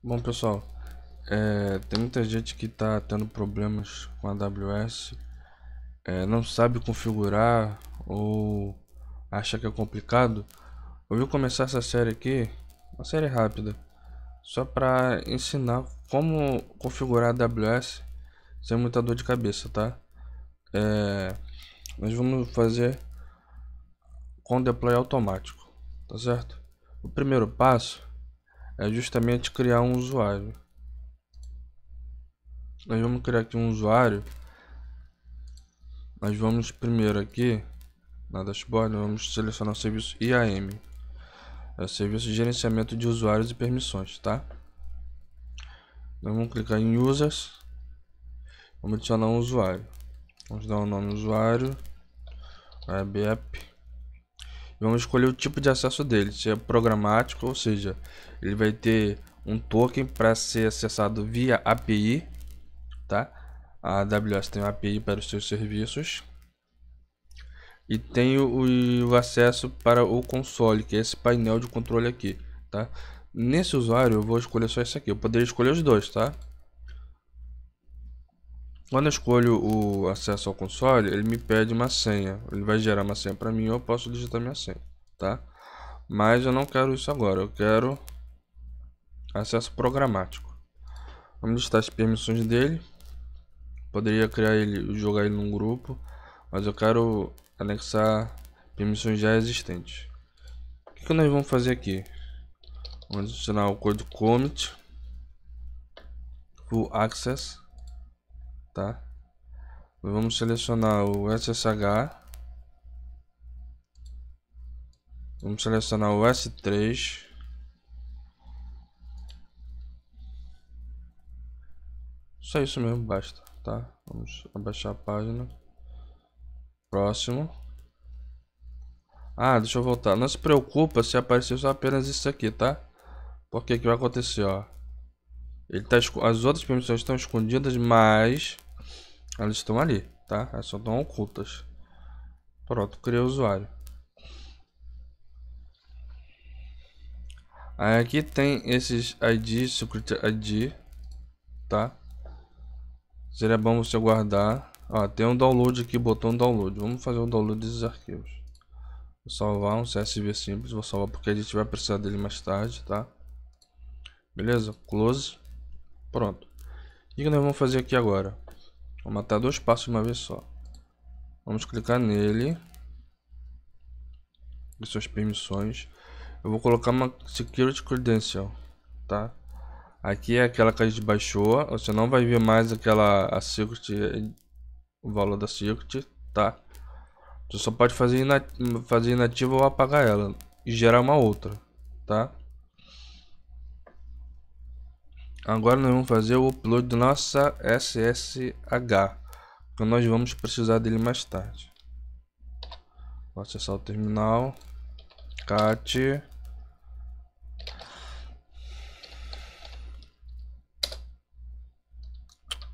Bom pessoal, é, tem muita gente que está tendo problemas com a AWS, é, eh, não sabe configurar ou acha que é complicado. Eu vou começar essa série aqui, uma série rápida, só para ensinar como configurar a AWS sem muita dor de cabeça, tá? É, nós vamos fazer com deploy automático, tá certo? O primeiro passo é justamente criar um usuário. Nós vamos criar aqui um usuário. Nós vamos primeiro aqui na dashboard, vamos selecionar o serviço IAM. É o serviço de gerenciamento de usuários e permissões, tá? Nós vamos clicar em users. Vamos adicionar um usuário. Vamos dar o um nome usuário. Web app vamos escolher o tipo de acesso dele, se é programático, ou seja, ele vai ter um token para ser acessado via API, tá? A AWS tem uma API para os seus serviços. E tem o, o acesso para o console, que é esse painel de controle aqui, tá? Nesse usuário eu vou escolher só esse aqui, eu poderia escolher os dois, tá? Quando eu escolho o acesso ao console, ele me pede uma senha. Ele vai gerar uma senha para mim ou eu posso digitar minha senha, tá? Mas eu não quero isso agora, eu quero acesso programático. Vamos listar as permissões dele. Poderia criar ele, jogar ele num grupo, mas eu quero anexar permissões já existentes. O que, que nós vamos fazer aqui? Vamos adicionar o código commit, full access tá? Vamos selecionar o SSH. Vamos selecionar o S3. Só isso mesmo, basta, tá? Vamos abaixar a página. Próximo. Ah, deixa eu voltar. Não se preocupa se aparecer só apenas isso aqui, tá? Porque que vai acontecer, ó. Ele tá, as outras permissões estão escondidas, mas elas estão ali, tá? Elas só estão ocultas. Pronto, criei o usuário. Aí aqui tem esses ID, Secret ID, tá? Seria bom você guardar. Ó, tem um download aqui, botão download. Vamos fazer o um download desses arquivos. Vou salvar um CSV simples, vou salvar porque a gente vai precisar dele mais tarde, tá? Beleza? Close. Pronto. o que nós vamos fazer aqui agora? Vou matar dois passos de uma vez só. Vamos clicar nele. E suas permissões. Eu vou colocar uma Security Credential, tá? Aqui é aquela que a gente baixou. Você não vai ver mais aquela a Secret, o valor da Secret, tá? Você só pode fazer, inat fazer ou apagar ela e gerar uma outra, tá? Agora nós vamos fazer o upload da nossa SSH, que nós vamos precisar dele mais tarde. Vou acessar o terminal, cat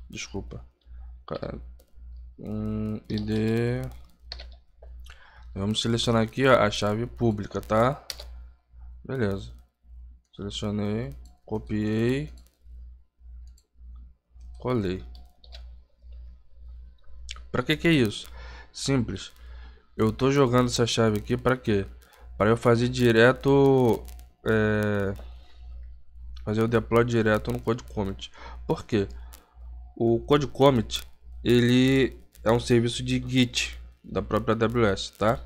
desculpa um id vamos selecionar aqui ó, a chave pública tá beleza selecionei copiei colei. Pra que que é isso? Simples. Eu tô jogando essa chave aqui pra quê? Pra eu fazer direto... É... Fazer o deploy direto no Code Commit. Por quê? O Code Commit, ele é um serviço de Git da própria AWS, tá?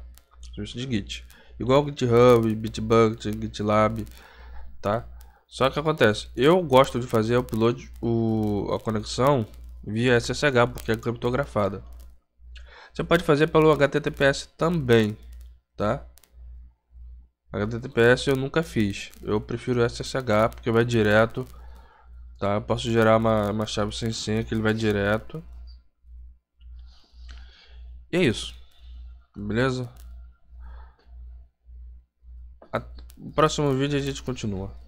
Serviço de Git. Igual GitHub, Bitbucket, GitLab, tá? Só que acontece, eu gosto de fazer o upload, o, a conexão via SSH, porque é criptografada. Você pode fazer pelo HTTPS também, tá? HTTPS eu nunca fiz, eu prefiro SSH porque vai direto, tá? Eu posso gerar uma, uma chave sem senha que ele vai direto. E é isso, beleza? No próximo vídeo a gente continua.